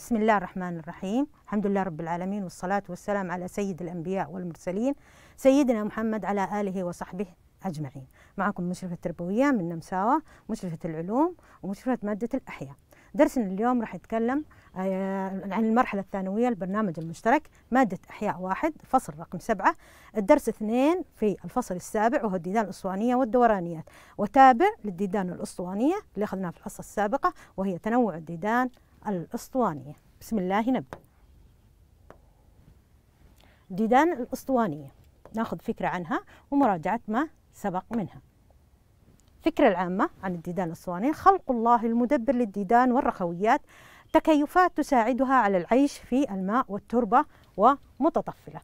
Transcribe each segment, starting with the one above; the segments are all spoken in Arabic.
بسم الله الرحمن الرحيم الحمد لله رب العالمين والصلاة والسلام على سيد الأنبياء والمرسلين سيدنا محمد على آله وصحبه أجمعين معكم مشرفة التربوية من نمساوة مشرفة العلوم ومشرفة مادة الأحياء درسنا اليوم راح يتكلم آه، عن المرحلة الثانوية البرنامج المشترك مادة أحياء واحد فصل رقم سبعة الدرس اثنين في الفصل السابع وهو الديدان الأسطوانية والدورانيات وتابع للديدان الأسطوانية اللي أخذناها في الحصة السابقة وهي تنوع الديدان الأسطوانية بسم الله نبدأ ديدان الأسطوانية ناخذ فكرة عنها ومراجعة ما سبق منها الفكرة العامة عن الديدان الأسطوانية خلق الله المدبر للديدان والرخويات تكيفات تساعدها على العيش في الماء والتربة ومتطفلة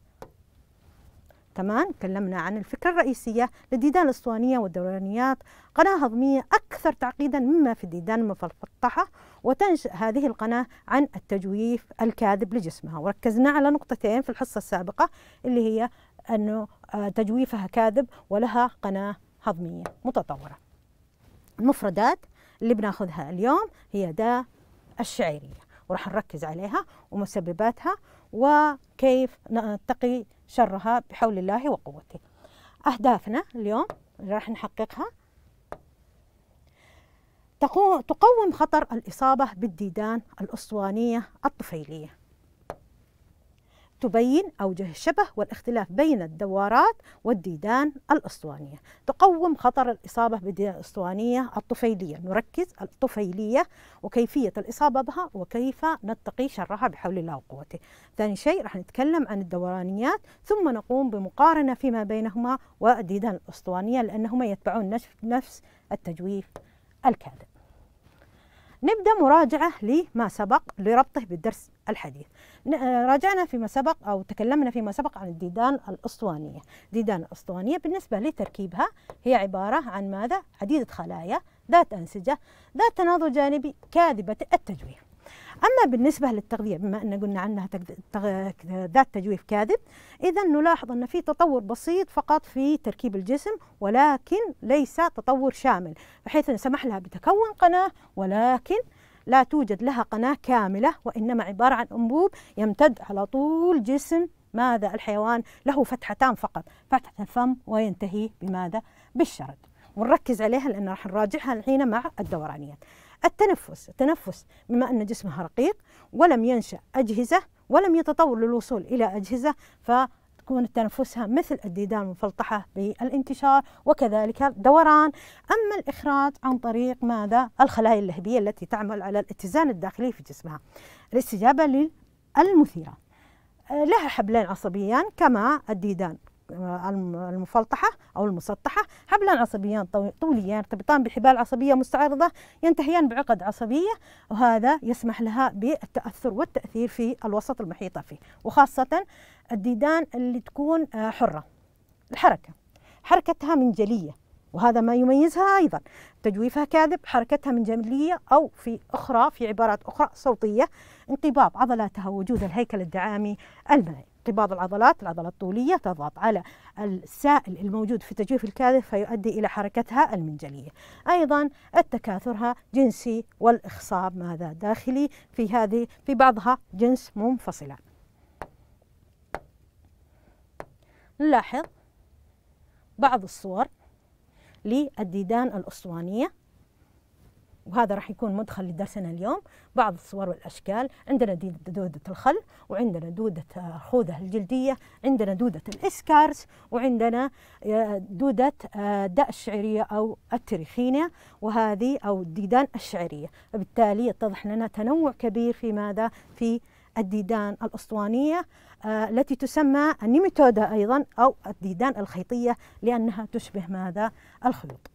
كمان تكلمنا عن الفكرة الرئيسية للديدان الأسطوانية والدورانيات قناة هضمية أكثر تعقيدا مما في الديدان المفلطحة وتنشأ هذه القناة عن التجويف الكاذب لجسمها وركزنا على نقطتين في الحصة السابقة اللي هي أنه آه، تجويفها كاذب ولها قناة هضمية متطورة المفردات اللي بناخذها اليوم هي دا الشعيرية وراح نركز عليها ومسبباتها وكيف نتقي شرها بحول الله وقوته أهدافنا اليوم راح نحققها تقوم خطر الإصابة بالديدان الأسطوانية الطفيلية تبين أوجه الشبه والاختلاف بين الدوارات والديدان الأسطوانية تقوم خطر الإصابة بالديدان الأسطوانية الطفيلية نركز الطفيلية وكيفية الإصابة بها وكيف نتقي شرها بحول الله وقوته ثاني شيء راح نتكلم عن الدورانيات ثم نقوم بمقارنة فيما بينهما والديدان الأسطوانية لأنهما يتبعون نفس التجويف الكاذب نبدأ مراجعة لما سبق لربطه بالدرس الحديث آه، راجعنا فيما سبق أو تكلمنا فيما سبق عن الديدان الأسطوانية الديدان الأسطوانية بالنسبة لتركيبها هي عبارة عن ماذا؟ عديدة خلايا ذات أنسجة ذات تناظر جانبي كاذبة التجويف أما بالنسبة للتغذية بما أن قلنا عنها ذات تجويف كاذب إذا نلاحظ أن في تطور بسيط فقط في تركيب الجسم ولكن ليس تطور شامل بحيث أن سمح لها بتكون قناة ولكن لا توجد لها قناة كاملة وإنما عبارة عن أنبوب يمتد على طول جسم ماذا الحيوان له فتحتان فقط فتحة الفم وينتهي بماذا بالشرد ونركز عليها لأن راح نراجعها الحين مع الدورانيات التنفس التنفس بما أن جسمها رقيق ولم ينشأ أجهزة ولم يتطور للوصول إلى أجهزة ف تكون تنفسها مثل الديدان المفلطحة بالانتشار وكذلك دوران أما الإخراج عن طريق ماذا؟ الخلايا اللهبية التي تعمل على الاتزان الداخلي في جسمها الاستجابة للمثيرة آه، لها حبلين عصبيان كما الديدان المفلطحة أو المسطحة حبلان عصبيان طوليان يرتبطان بحبال عصبية مستعرضة ينتهيان بعقد عصبية وهذا يسمح لها بالتأثر والتأثير في الوسط المحيطة فيه وخاصة الديدان اللي تكون آه، حرة الحركة حركتها منجلية وهذا ما يميزها أيضا تجويفها كاذب حركتها منجلية أو في أخرى في عبارات أخرى صوتية انقباض عضلاتها وجود الهيكل الدعامي المنعي انقباض العضلات العضلة الطولية تضغط على السائل الموجود في تجويف الكاذب فيؤدي إلى حركتها المنجلية أيضا التكاثرها جنسي والإخصاب ماذا داخلي في هذه في بعضها جنس منفصلة نلاحظ بعض الصور للديدان الأسطوانية وهذا راح يكون مدخل لدرسنا اليوم بعض الصور والأشكال عندنا دودة الخل وعندنا دودة الخوذة آه، الجلدية عندنا دودة الإسكارس وعندنا آه، دودة آه، داء الشعرية أو التريخينيا وهذه أو الديدان الشعرية فبالتالي يتضح لنا تنوع كبير في ماذا في الديدان الأسطوانية التي تسمى النيميتودا أيضا أو الديدان الخيطية لأنها تشبه ماذا الخيوط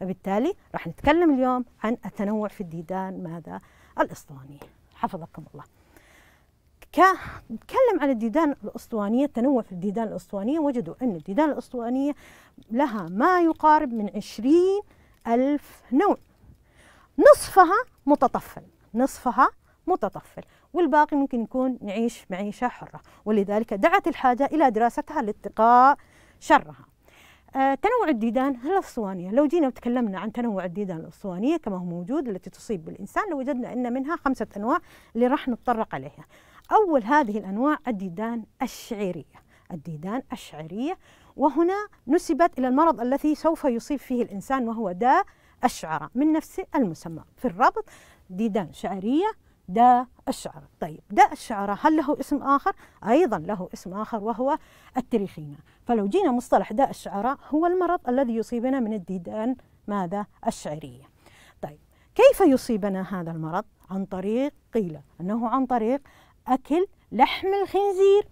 فبالتالي راح نتكلم اليوم عن التنوع في الديدان ماذا الاسطواني حفظكم الله نتكلم عن الديدان الاسطوانيه التنوع في الديدان الاسطوانيه وجدوا ان الديدان الاسطوانيه لها ما يقارب من عشرين ألف نوع نصفها متطفل نصفها متطفل والباقي ممكن يكون نعيش معيشة حرة ولذلك دعت الحاجة إلى دراستها لاتقاء شرها آه، تنوع الديدان الأسطوانية لو جينا وتكلمنا عن تنوع الديدان الأسطوانية كما هو موجود التي تصيب بالإنسان لوجدنا أن منها خمسة أنواع اللي راح نتطرق عليها أول هذه الأنواع الديدان الشعيرية الديدان الشعيرية وهنا نسبت إلى المرض الذي سوف يصيب فيه الإنسان وهو داء الشعرة من نفس المسمى في الربط ديدان شعرية داء الشعرة طيب داء الشعرة هل له اسم آخر؟ أيضا له اسم آخر وهو التريخينا فلو جينا مصطلح داء الشعراء هو المرض الذي يصيبنا من الديدان ماذا الشعرية طيب كيف يصيبنا هذا المرض عن طريق قيل أنه عن طريق أكل لحم الخنزير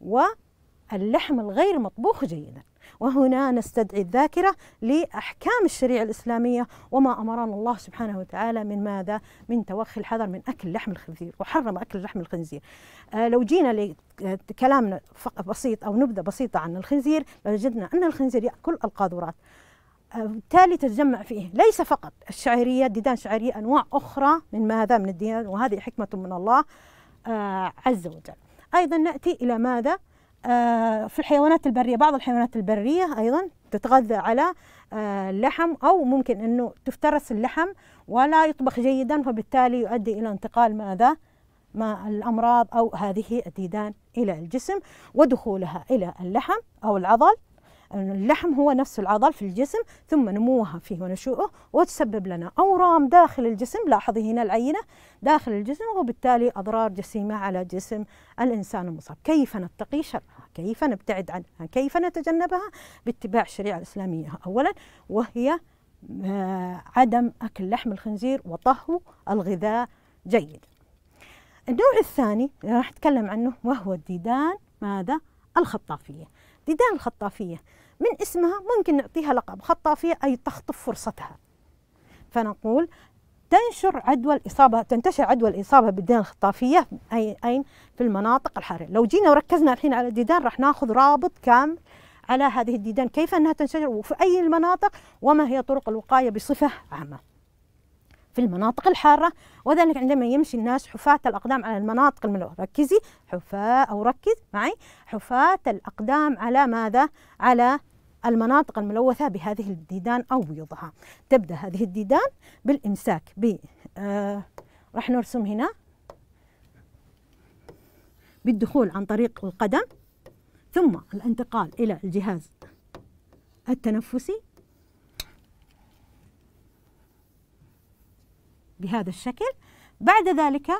واللحم الغير مطبوخ جيدا وهنا نستدعي الذاكرة لأحكام الشريعة الإسلامية وما أمرنا الله سبحانه وتعالى من ماذا؟ من توخي الحذر من أكل لحم الخنزير وحرم أكل لحم الخنزير آه لو جينا لكلامنا آه، بسيط أو نبذة بسيطة عن الخنزير لوجدنا أن الخنزير يأكل القاذورات بالتالي آه، تتجمع فيه ليس فقط الشعيرية ديدان شعيرية أنواع أخرى من ماذا من الديان وهذه حكمة من الله آه، عز وجل أيضا نأتي إلى ماذا آه، في الحيوانات البرية بعض الحيوانات البرية أيضا تتغذى على اللحم آه، أو ممكن أنه تفترس اللحم ولا يطبخ جيدا فبالتالي يؤدي إلى انتقال ماذا؟ ما الأمراض أو هذه الديدان إلى الجسم ودخولها إلى اللحم أو العضل اللحم هو نفس العضل في الجسم ثم نموها فيه ونشوءه وتسبب لنا أورام داخل الجسم لاحظي هنا العينة داخل الجسم وبالتالي أضرار جسيمة على جسم الإنسان المصاب كيف نتقي شرها كيف نبتعد عنها كيف نتجنبها باتباع الشريعة الإسلامية أولا وهي آه، عدم أكل لحم الخنزير وطهو الغذاء جيد النوع الثاني راح أتكلم عنه وهو الديدان ماذا؟ الخطافية ديدان الخطافية من اسمها ممكن نعطيها لقب خطافية أي تخطف فرصتها فنقول تنشر عدوى الإصابة تنتشر عدوى الإصابة بالديدان الخطافية أي أين في المناطق الحارة لو جينا وركزنا الحين على الديدان راح ناخذ رابط كامل على هذه الديدان كيف أنها تنتشر وفي أي المناطق وما هي طرق الوقاية بصفة عامة في المناطق الحارة وذلك عندما يمشي الناس حفاة الأقدام على المناطق الملوءة ركزي حفاة أو ركز معي حفاة الأقدام على ماذا؟ على المناطق الملوثة بهذه الديدان أو بيوضها تبدأ هذه الديدان بالإمساك ب آه راح نرسم هنا بالدخول عن طريق القدم ثم الانتقال إلى الجهاز التنفسي بهذا الشكل بعد ذلك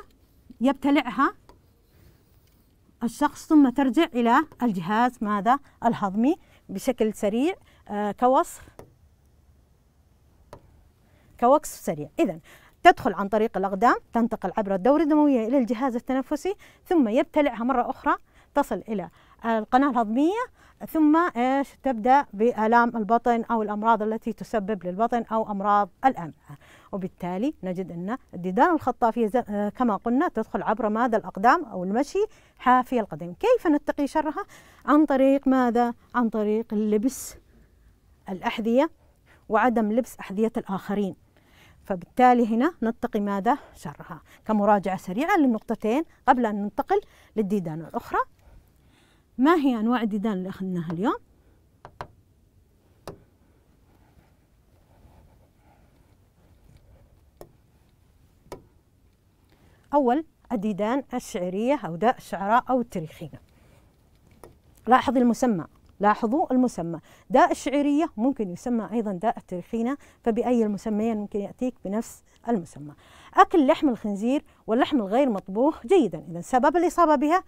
يبتلعها الشخص ثم ترجع إلى الجهاز ماذا الهضمي بشكل سريع آه، كوصف كوصف سريع إذا تدخل عن طريق الأقدام تنتقل عبر الدورة الدموية إلى الجهاز التنفسي ثم يبتلعها مرة أخرى تصل إلى القناة الهضمية ثم ايش تبدا بالام البطن او الامراض التي تسبب للبطن او امراض الامعاء وبالتالي نجد ان الديدان الخطافيه آه، كما قلنا تدخل عبر ماذا الاقدام او المشي حافي القدم كيف نتقي شرها عن طريق ماذا عن طريق لبس الاحذيه وعدم لبس احذيه الاخرين فبالتالي هنا نتقي ماذا شرها كمراجعه سريعه للنقطتين قبل ان ننتقل للديدان الاخرى ما هي أنواع الديدان اللي أخذناها اليوم؟ أول الديدان الشعرية أو داء الشعراء أو التاريخية لاحظ المسمى لاحظوا المسمى داء الشعرية ممكن يسمى أيضا داء التاريخينة فبأي المسميين ممكن يأتيك بنفس المسمى أكل لحم الخنزير واللحم الغير مطبوخ جيدا إذا سبب الإصابة بها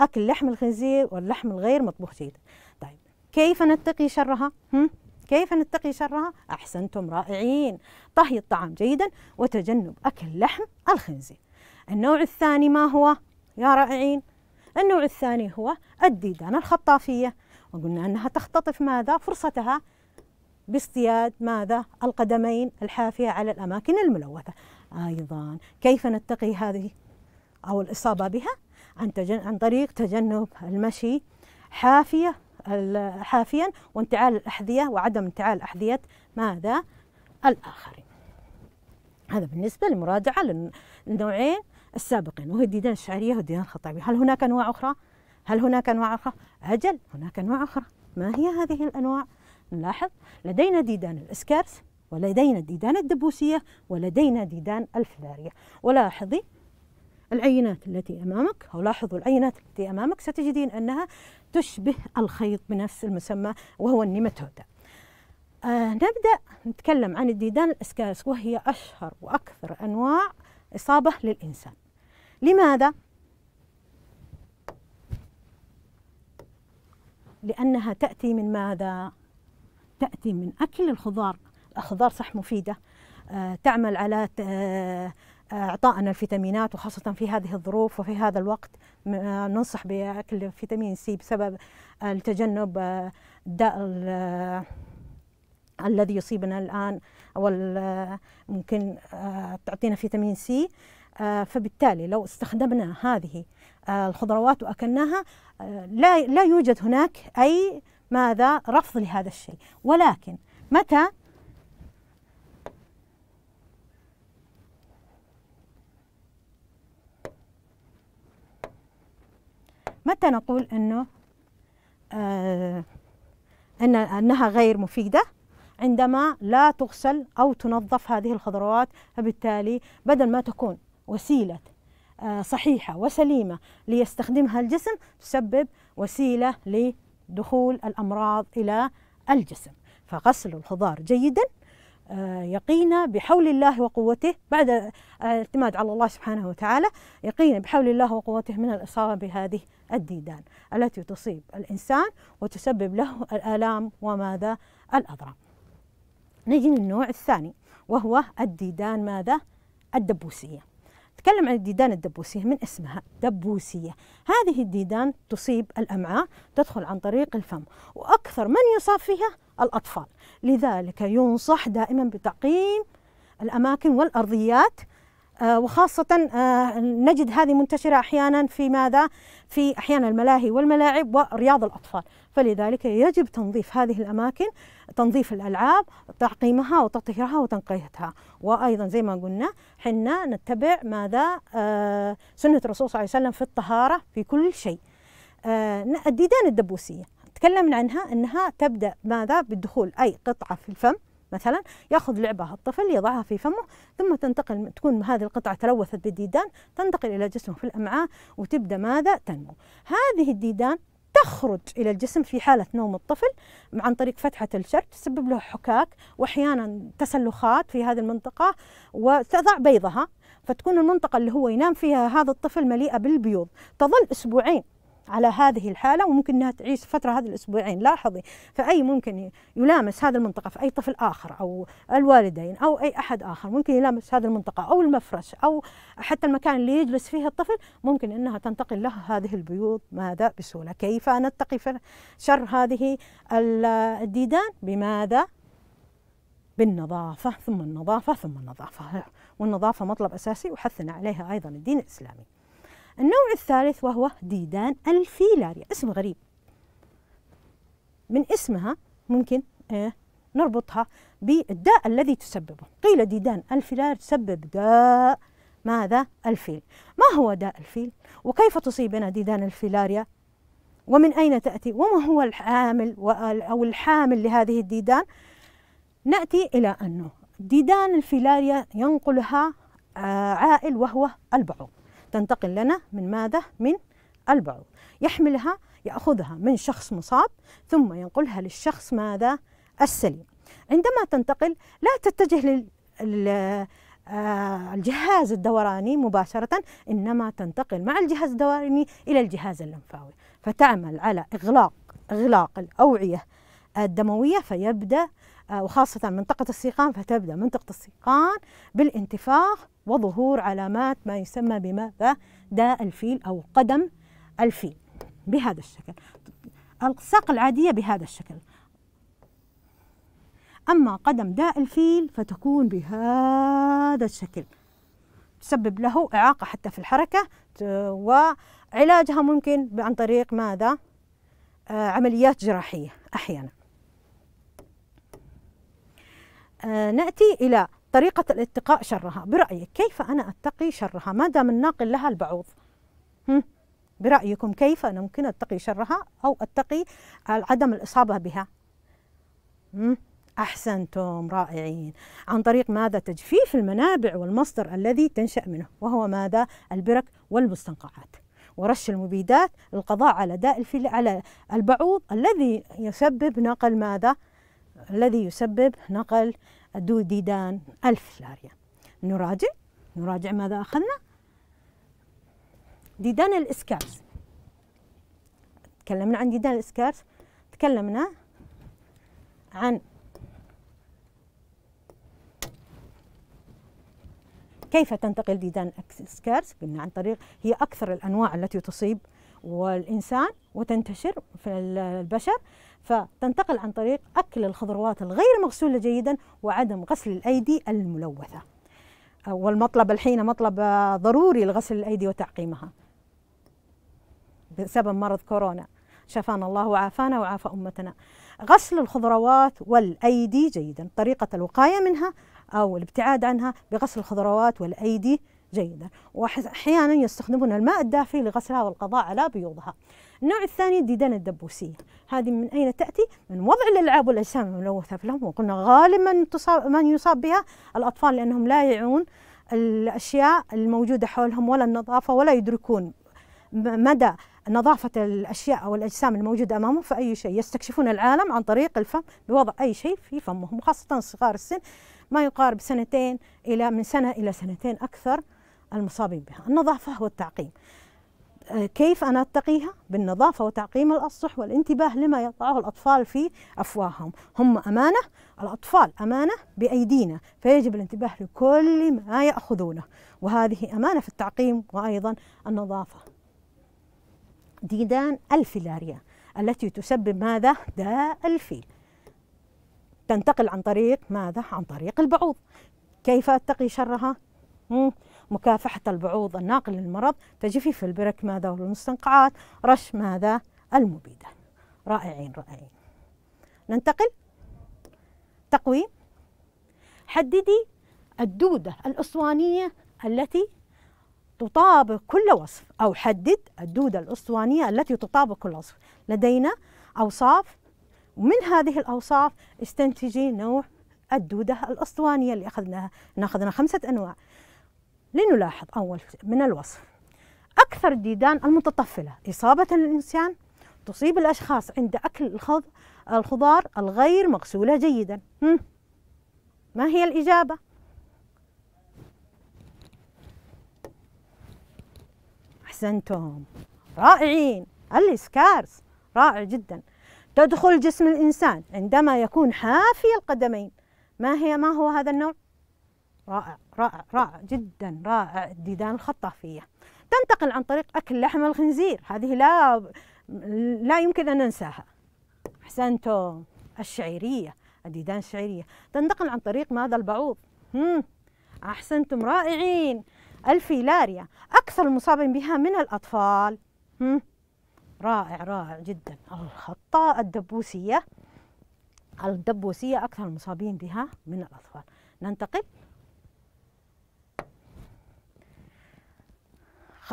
أكل لحم الخنزير واللحم الغير مطبوخ جيدا طيب كيف نتقي شرها؟ هم؟ كيف نتقي شرها؟ أحسنتم رائعين طهي الطعام جيدا وتجنب أكل لحم الخنزير النوع الثاني ما هو؟ يا رائعين النوع الثاني هو الديدان الخطافية وقلنا أنها تختطف ماذا؟ فرصتها باصطياد ماذا؟ القدمين الحافية على الأماكن الملوثة أيضا كيف نتقي هذه أو الإصابة بها؟ عن, تجن عن طريق تجنب المشي حافية حافيا وانتعال الأحذية وعدم انتعال أحذية ماذا الآخرين هذا بالنسبة لمراجعة للنوعين السابقين وهي الديدان الشعرية والديدان الخطابية هل هناك أنواع أخرى؟ هل هناك أنواع أخرى؟ أجل هناك أنواع أخرى ما هي هذه الأنواع؟ نلاحظ لدينا ديدان الإسكارس ولدينا ديدان الدبوسية ولدينا ديدان الفلارية ولاحظي العينات التي أمامك أو لاحظوا العينات التي أمامك ستجدين أنها تشبه الخيط بنفس المسمى وهو النيماتودا آه نبدأ نتكلم عن الديدان الاسكاس وهي أشهر وأكثر أنواع إصابة للإنسان لماذا؟ لأنها تأتي من ماذا؟ تأتي من أكل الخضار الخضار صح مفيدة آه تعمل على آه اعطائنا الفيتامينات وخاصه في هذه الظروف وفي هذا الوقت ننصح باكل فيتامين سي بسبب التجنب آه، الداء آه، الذي يصيبنا الان او آه، ممكن تعطينا فيتامين سي فبالتالي لو استخدمنا هذه الخضروات واكلناها لا لا يوجد هناك اي ماذا رفض لهذا الشيء ولكن متى متى نقول أنه آه إن أنها غير مفيدة عندما لا تغسل أو تنظف هذه الخضروات فبالتالي بدل ما تكون وسيلة آه صحيحة وسليمة ليستخدمها الجسم تسبب وسيلة لدخول الأمراض إلى الجسم فغسل الخضار جيدا آه، يقينا بحول الله وقوته بعد آه، الاعتماد على الله سبحانه وتعالى يقينا بحول الله وقوته من الإصابة بهذه الديدان التي تصيب الإنسان وتسبب له الآلام وماذا الأضرار نجي للنوع الثاني وهو الديدان ماذا الدبوسية تكلم عن الديدان الدبوسية من اسمها دبوسية هذه الديدان تصيب الأمعاء تدخل عن طريق الفم وأكثر من يصاب فيها الأطفال لذلك ينصح دائما بتقييم الأماكن والأرضيات آه، وخاصة آه، نجد هذه منتشرة أحيانا في ماذا؟ في أحيانا الملاهي والملاعب ورياض الأطفال فلذلك يجب تنظيف هذه الأماكن تنظيف الألعاب تعقيمها وتطهيرها وتنقيتها وأيضا زي ما قلنا حنا نتبع ماذا؟ آه، سنة الرسول صلى الله عليه وسلم في الطهارة في كل شيء الديدان الدبوسية تكلمنا عنها أنها تبدأ ماذا بالدخول أي قطعة في الفم مثلا ياخذ لعبه الطفل يضعها في فمه ثم تنتقل تكون هذه القطعه تلوثت بالديدان تنتقل الى جسمه في الامعاء وتبدا ماذا تنمو هذه الديدان تخرج الى الجسم في حاله نوم الطفل عن طريق فتحه الشرج تسبب له حكاك واحيانا تسلخات في هذه المنطقه وتضع بيضها فتكون المنطقه اللي هو ينام فيها هذا الطفل مليئه بالبيوض تظل اسبوعين على هذه الحالة وممكن أنها تعيش فترة هذه الأسبوعين لاحظي فأي ممكن يلامس هذه المنطقة في أي طفل آخر أو الوالدين أو أي أحد آخر ممكن يلامس هذه المنطقة أو المفرش أو حتى المكان اللي يجلس فيه الطفل ممكن أنها تنتقل له هذه البيوض ماذا بسهولة كيف نتقي شر هذه الديدان بماذا بالنظافة ثم النظافة ثم النظافة والنظافة مطلب أساسي وحثنا عليها أيضا الدين الإسلامي النوع الثالث وهو ديدان الفيلاريا اسم غريب من اسمها ممكن آه، نربطها بالداء الذي تسببه قيل ديدان الفيلار تسبب داء ماذا الفيل ما هو داء الفيل وكيف تصيبنا ديدان الفيلاريا ومن أين تأتي وما هو الحامل أو الحامل لهذه الديدان نأتي إلى أنه ديدان الفيلاريا ينقلها آه، عائل وهو البعوض تنتقل لنا من ماذا؟ من البعوض يحملها يأخذها من شخص مصاب ثم ينقلها للشخص ماذا؟ السليم عندما تنتقل لا تتجه لل... آه، الجهاز الدوراني مباشرة إنما تنتقل مع الجهاز الدوراني إلى الجهاز اللمفاوي فتعمل على إغلاق إغلاق الأوعية الدموية فيبدأ آه، وخاصة منطقة السيقان فتبدأ منطقة السيقان بالانتفاخ وظهور علامات ما يسمى بماذا داء الفيل أو قدم الفيل بهذا الشكل الساق العادية بهذا الشكل أما قدم داء الفيل فتكون بهذا الشكل تسبب له إعاقة حتى في الحركة وعلاجها ممكن عن طريق ماذا آه، عمليات جراحية أحيانا آه، نأتي إلى طريقة الاتقاء شرها برأيك كيف أنا أتقي شرها ما دام الناقل لها البعوض هم؟ برأيكم كيف أنا ممكن أتقي شرها أو أتقي عدم الإصابة بها هم؟ أحسنتم رائعين عن طريق ماذا تجفيف المنابع والمصدر الذي تنشأ منه وهو ماذا البرك والمستنقعات ورش المبيدات القضاء على داء الفيل على البعوض الذي يسبب نقل ماذا الذي يسبب نقل دو ديدان ألف لارية نراجع نراجع ماذا أخذنا ديدان الإسكارس تكلمنا عن ديدان الإسكارس تكلمنا عن كيف تنتقل ديدان الإسكارس قلنا عن طريق هي أكثر الأنواع التي تصيب والإنسان وتنتشر في البشر فتنتقل عن طريق أكل الخضروات الغير مغسولة جيدا وعدم غسل الأيدي الملوثة والمطلب الحين مطلب ضروري لغسل الأيدي وتعقيمها بسبب مرض كورونا شفانا الله وعافانا وعافى أمتنا غسل الخضروات والأيدي جيدا طريقة الوقاية منها أو الابتعاد عنها بغسل الخضروات والأيدي جيدا وأحيانا يستخدمون الماء الدافي لغسلها والقضاء على بيوضها النوع الثاني الديدان الدبوسية هذه من أين تأتي؟ من وضع الألعاب والأجسام الملوثة في لهم وقلنا غالبا تصاب من يصاب بها الأطفال لأنهم لا يعون الأشياء الموجودة حولهم ولا النظافة ولا يدركون مدى نظافة الأشياء أو الأجسام الموجودة أمامهم في أي شيء يستكشفون العالم عن طريق الفم بوضع أي شيء في فمهم خاصة صغار السن ما يقارب سنتين إلى من سنة إلى سنتين أكثر المصابين بها النظافة والتعقيم كيف أنا أتقيها؟ بالنظافة وتعقيم الأسطح والانتباه لما يضعه الأطفال في أفواههم هم أمانة الأطفال أمانة بأيدينا فيجب الانتباه لكل ما يأخذونه وهذه أمانة في التعقيم وأيضا النظافة ديدان الفيلاريا التي تسبب ماذا؟ داء الفيل تنتقل عن طريق ماذا؟ عن طريق البعوض كيف أتقي شرها؟ مكافحة البعوض الناقل للمرض تجفيف البرك ماذا والمستنقعات رش ماذا المبيدة رائعين رائعين ننتقل تقويم حددي الدودة الأسوانية التي تطابق كل وصف أو حدد الدودة الأسطوانية التي تطابق كل وصف لدينا أوصاف ومن هذه الأوصاف استنتجي نوع الدودة الأسطوانية اللي أخذناها أخذنا خمسة أنواع لنلاحظ أول من الوصف أكثر الديدان المتطفلة إصابة للإنسان تصيب الأشخاص عند أكل الخضار الغير مغسولة جيدا ما هي الإجابة؟ أحسنتم رائعين الإسكارس رائع جدا تدخل جسم الإنسان عندما يكون حافي القدمين ما هي ما هو هذا النوع؟ رائع رائع رائع جدا رائع الديدان الخطافية تنتقل عن طريق أكل لحم الخنزير هذه لا لا يمكن أن ننساها أحسنتم الشعيرية الديدان الشعيرية تنتقل عن طريق ماذا البعوض أحسنتم رائعين الفيلاريا أكثر المصابين بها من الأطفال هم؟ رائع رائع جدا الخطة الدبوسية الدبوسية أكثر المصابين بها من الأطفال ننتقل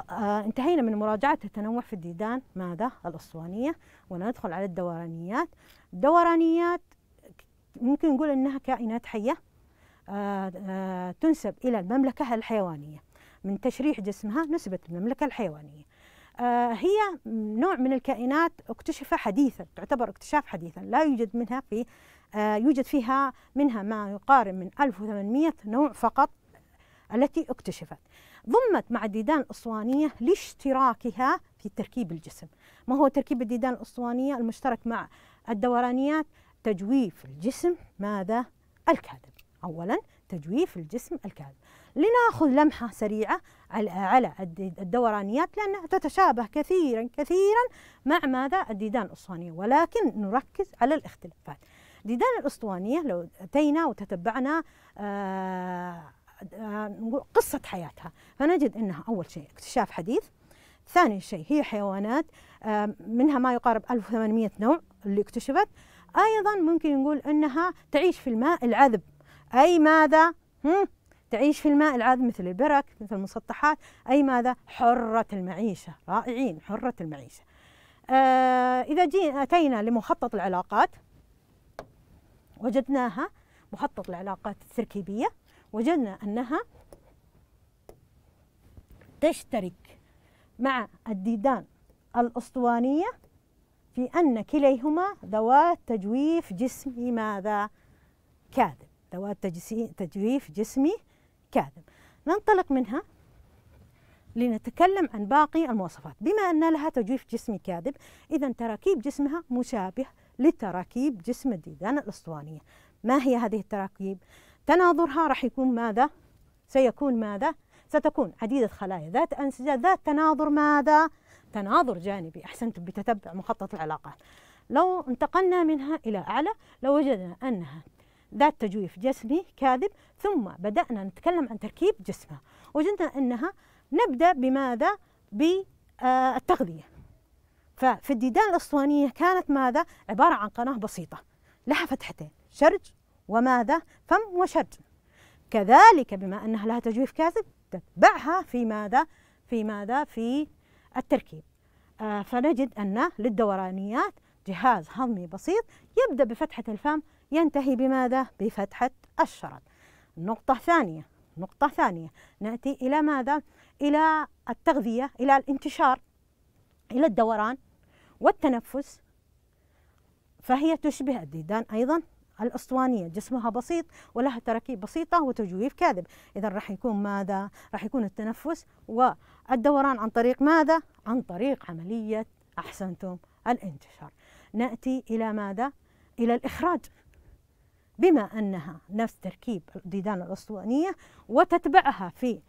آه، انتهينا من مراجعة التنوع في الديدان ماذا؟ الأسطوانية وندخل على الدورانيات الدورانيات ممكن نقول أنها كائنات حية آه، آه، تنسب إلى المملكة الحيوانية من تشريح جسمها نسبت المملكة الحيوانية هي نوع من الكائنات اكتشف حديثا تعتبر اكتشاف حديثا لا يوجد منها في يوجد فيها منها ما يقارب من 1800 نوع فقط التي اكتشفت ضمت مع الديدان الاسطوانيه لاشتراكها في تركيب الجسم ما هو تركيب الديدان الاسطوانيه المشترك مع الدورانيات تجويف الجسم ماذا؟ الكاذب أولا تجويف الجسم الكاذب لناخذ لمحة سريعة على الدورانيات لأنها تتشابه كثيرا كثيرا مع ماذا؟ الديدان الاسطوانيه ولكن نركز على الاختلافات ديدان الأسطوانية لو أتينا وتتبعنا آه، قصة حياتها فنجد أنها أول شيء اكتشاف حديث ثاني شيء هي حيوانات آه، منها ما يقارب 1800 نوع اللي اكتشفت أيضا ممكن نقول أنها تعيش في الماء العذب أي ماذا؟ هم؟ تعيش في الماء العذب مثل البرك مثل المسطحات أي ماذا؟ حرة المعيشة رائعين حرة المعيشة آه، إذا جينا أتينا لمخطط العلاقات وجدناها مخطط العلاقات التركيبية وجدنا أنها تشترك مع الديدان الأسطوانية في أن كليهما ذوات تجويف جسمي ماذا؟ كاذب ذوات تجويف جسمي كاذب ننطلق منها لنتكلم عن باقي المواصفات بما أن لها تجويف جسمي كاذب إذا تراكيب جسمها مشابه لتراكيب جسم الديدان الأسطوانية ما هي هذه التراكيب؟ تناظرها راح يكون ماذا؟ سيكون ماذا؟ ستكون عديدة خلايا ذات أنسجة ذات تناظر ماذا؟ تناظر جانبي أحسنتم بتتبع مخطط العلاقات لو انتقلنا منها إلى أعلى لوجدنا لو أنها ذات تجويف جسمي كاذب ثم بدأنا نتكلم عن تركيب جسمها وجدنا أنها نبدأ بماذا؟ بالتغذية ففي الديدان الأسطوانية كانت ماذا؟ عبارة عن قناة بسيطة لها فتحتين شرج وماذا فم وشج كذلك بما أنها لها تجويف كاذب تتبعها في ماذا في ماذا في التركيب آه فنجد أن للدورانيات جهاز هضمي بسيط يبدأ بفتحة الفم ينتهي بماذا بفتحة الشرج نقطة ثانية نقطة ثانية نأتي إلى ماذا إلى التغذية إلى الانتشار إلى الدوران والتنفس فهي تشبه الديدان أيضا الأسطوانية جسمها بسيط ولها تراكيب بسيطة وتجويف كاذب إذا راح يكون ماذا؟ راح يكون التنفس والدوران عن طريق ماذا؟ عن طريق عملية أحسنتم الانتشار نأتي إلى ماذا؟ إلى الإخراج بما أنها نفس تركيب الديدان الأسطوانية وتتبعها في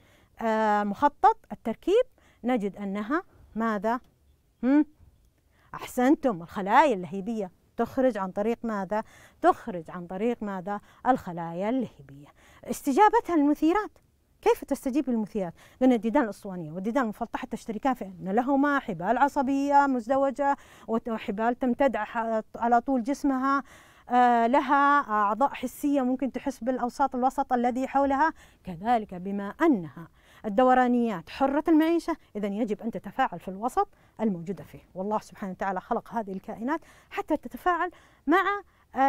آه، مخطط التركيب نجد أنها ماذا؟ أحسنتم الخلايا اللهيبية تخرج عن طريق ماذا؟ تخرج عن طريق ماذا؟ الخلايا اللهبية استجابتها للمثيرات كيف تستجيب للمثيرات؟ لأن الديدان الأسطوانية والديدان المفلطحة تشتركان في أن لهما حبال عصبية مزدوجة وحبال تمتد على طول جسمها آه، لها أعضاء حسية ممكن تحس بالأوساط الوسط الذي حولها كذلك بما أنها الدورانيات حرة المعيشة إذا يجب أن تتفاعل في الوسط الموجودة فيه والله سبحانه وتعالى خلق هذه الكائنات حتى تتفاعل مع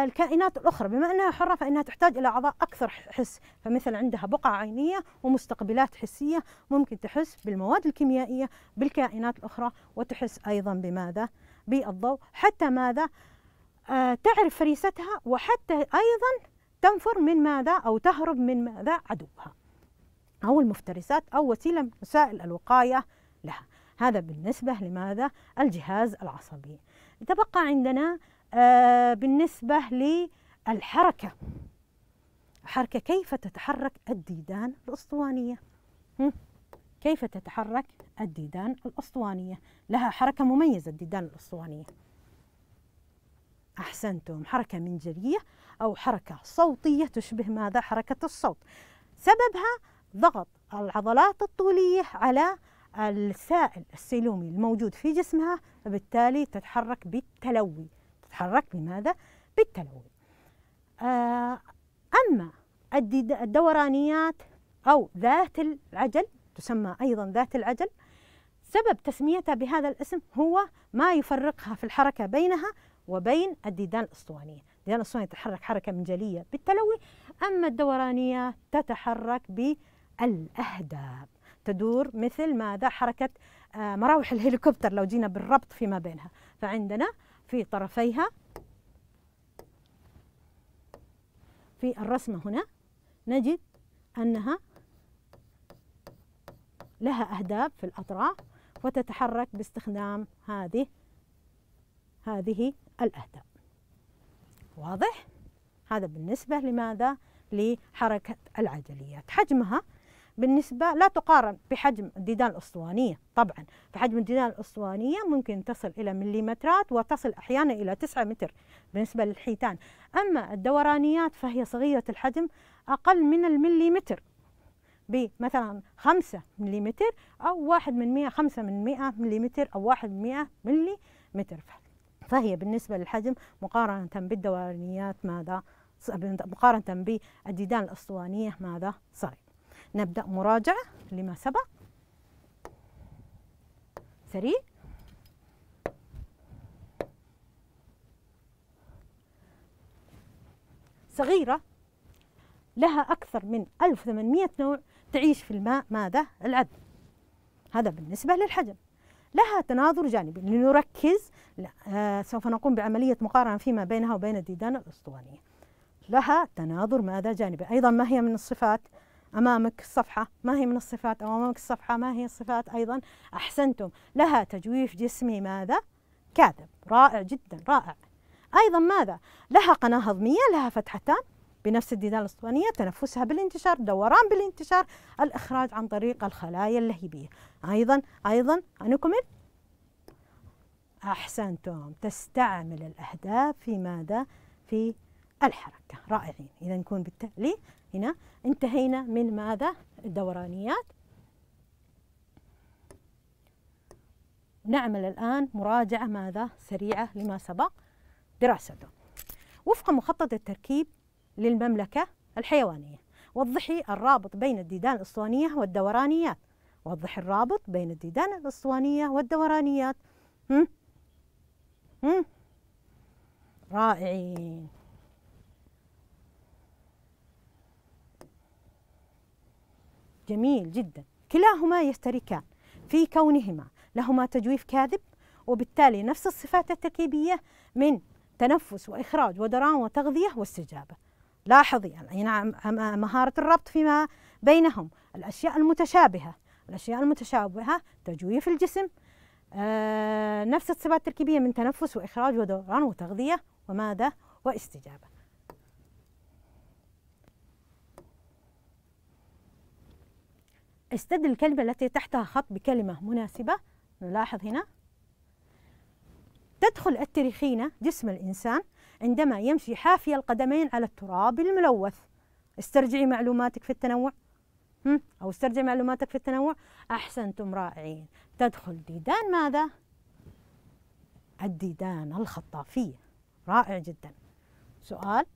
الكائنات الأخرى بما أنها حرة فإنها تحتاج إلى أعضاء أكثر حس فمثل عندها بقع عينية ومستقبلات حسية ممكن تحس بالمواد الكيميائية بالكائنات الأخرى وتحس أيضا بماذا؟ بالضوء حتى ماذا؟ آه، تعرف فريستها وحتى أيضا تنفر من ماذا أو تهرب من ماذا عدوها أو المفترسات أو وسيلة من وسائل الوقاية لها هذا بالنسبة لماذا الجهاز العصبي تبقى عندنا آه، بالنسبة للحركة حركة كيف تتحرك الديدان الأسطوانية كيف تتحرك الديدان الأسطوانية لها حركة مميزة الديدان الأسطوانية أحسنتم حركة منجرية أو حركة صوتية تشبه ماذا حركة الصوت سببها ضغط العضلات الطولية على السائل السيلومي الموجود في جسمها فبالتالي تتحرك بالتلوي تتحرك بماذا؟ بالتلوي آه، أما الدورانيات أو ذات العجل تسمى أيضا ذات العجل سبب تسميتها بهذا الاسم هو ما يفرقها في الحركة بينها وبين الديدان الأسطوانية الديدان الأسطوانية تتحرك حركة منجلية بالتلوي أما الدورانية تتحرك بالتلوي الأهداب تدور مثل ماذا حركة آه، مراوح الهليكوبتر لو جينا بالربط فيما بينها فعندنا في طرفيها في الرسمة هنا نجد أنها لها أهداب في الأطراف وتتحرك باستخدام هذه هذه الأهداب واضح؟ هذا بالنسبة لماذا؟ لحركة العجليات حجمها بالنسبة لا تقارن بحجم الديدان الأسطوانية طبعا فحجم الديدان الأسطوانية ممكن تصل إلى مليمترات وتصل أحيانا إلى 9 متر بالنسبة للحيتان أما الدورانيات فهي صغيرة الحجم أقل من المليمتر بمثلا 5 مليمتر أو 1 من 100 5 من 100 مليمتر أو 1 من 100 مليمتر فهي بالنسبة للحجم مقارنة بالدورانيات ماذا مقارنة بالديدان الأسطوانية ماذا صغير نبدأ مراجعة لما سبق سريع صغيرة لها أكثر من 1800 نوع تعيش في الماء ماذا؟ العذب هذا بالنسبة للحجم لها تناظر جانبي لنركز آه سوف نقوم بعملية مقارنة فيما بينها وبين الديدان الأسطوانية لها تناظر ماذا جانبي أيضا ما هي من الصفات أمامك الصفحة ما هي من الصفات أو أمامك الصفحة ما هي الصفات أيضا أحسنتم لها تجويف جسمي ماذا؟ كاذب رائع جدا رائع أيضا ماذا؟ لها قناة هضمية لها فتحتان بنفس الديدان الأسطوانية تنفسها بالانتشار دوران بالانتشار الإخراج عن طريق الخلايا اللهيبية أيضا أيضا نكمل أحسنتم تستعمل الأهداف في ماذا؟ في الحركة رائعين إذا نكون بالتالي هنا انتهينا من ماذا الدورانيات نعمل الآن مراجعة ماذا سريعة لما سبق دراسته وفق مخطط التركيب للمملكة الحيوانية وضحي الرابط بين الديدان الأسطوانية والدورانيات وضح الرابط بين الديدان الأسطوانية والدورانيات هم؟ هم؟ رائعين جميل جدا كلاهما يشتركان في كونهما لهما تجويف كاذب وبالتالي نفس الصفات التركيبية من تنفس وإخراج ودوران وتغذية واستجابة لاحظي يعني نعم مهارة الربط فيما بينهم الأشياء المتشابهة الأشياء المتشابهة تجويف الجسم آه نفس الصفات التركيبية من تنفس وإخراج ودوران وتغذية وماذا واستجابة استبدل الكلمة التي تحتها خط بكلمة مناسبة نلاحظ هنا تدخل التريخينة جسم الإنسان عندما يمشي حافي القدمين على التراب الملوث استرجعي معلوماتك في التنوع أو استرجع معلوماتك في التنوع أحسنتم رائعين تدخل ديدان ماذا؟ الديدان الخطافية رائع جدا سؤال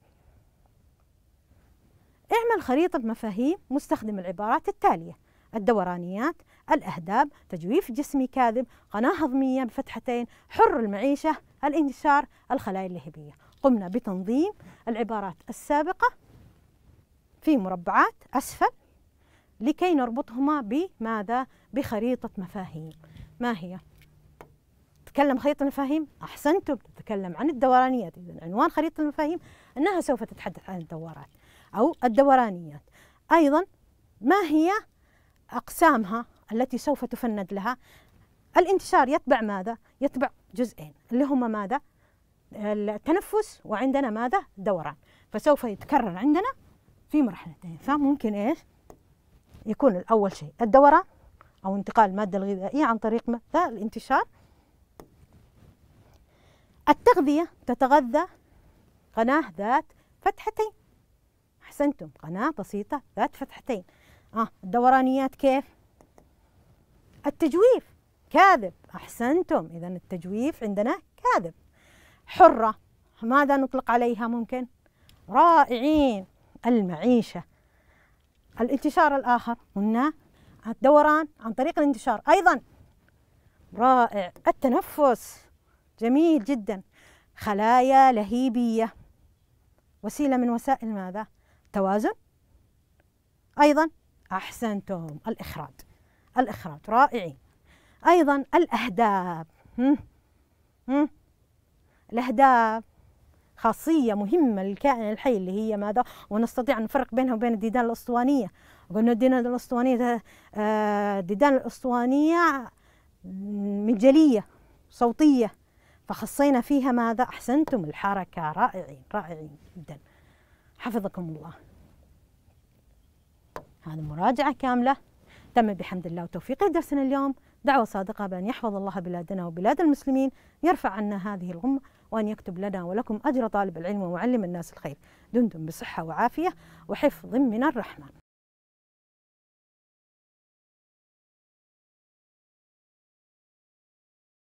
اعمل خريطة مفاهيم مستخدم العبارات التالية الدورانيات الأهداب تجويف جسمي كاذب قناة هضمية بفتحتين حر المعيشة الانتشار الخلايا اللهبية قمنا بتنظيم العبارات السابقة في مربعات أسفل لكي نربطهما بماذا؟ بخريطة مفاهيم ما هي؟ تتكلم خريطة المفاهيم أحسنتم تتكلم عن الدورانيات إذا عنوان خريطة المفاهيم أنها سوف تتحدث عن الدورات أو الدورانيات أيضا ما هي أقسامها التي سوف تفند لها الانتشار يتبع ماذا؟ يتبع جزئين اللي هما ماذا؟ التنفس وعندنا ماذا؟ دوران فسوف يتكرر عندنا في مرحلتين فممكن إيش؟ يكون الأول شيء الدوران أو انتقال المادة الغذائية عن طريق ماذا؟ الانتشار التغذية تتغذى قناة ذات فتحتين أحسنتم قناة بسيطة ذات فتحتين ها الدورانيات كيف التجويف كاذب احسنتم اذا التجويف عندنا كاذب حره ماذا نطلق عليها ممكن رائعين المعيشه الانتشار الاخر قلنا الدوران عن طريق الانتشار ايضا رائع التنفس جميل جدا خلايا لهيبيه وسيله من وسائل ماذا توازن ايضا أحسنتم الإخراج الإخراج رائعين أيضا الأهداف هم؟ هم؟ الأهداف خاصية مهمة للكائن الحي اللي هي ماذا ونستطيع أن نفرق بينها وبين الديدان الأسطوانية قلنا الديدان الأسطوانية آه، الديدان الأسطوانية مجليه صوتية فخصينا فيها ماذا أحسنتم الحركة رائعين رائعين جدا حفظكم الله هذه مراجعة كاملة تم بحمد الله وتوفيقه درسنا اليوم دعوة صادقة بأن يحفظ الله بلادنا وبلاد المسلمين يرفع عنا هذه الغمة وأن يكتب لنا ولكم أجر طالب العلم ومعلم الناس الخير دمتم بصحة وعافية وحفظ من الرحمن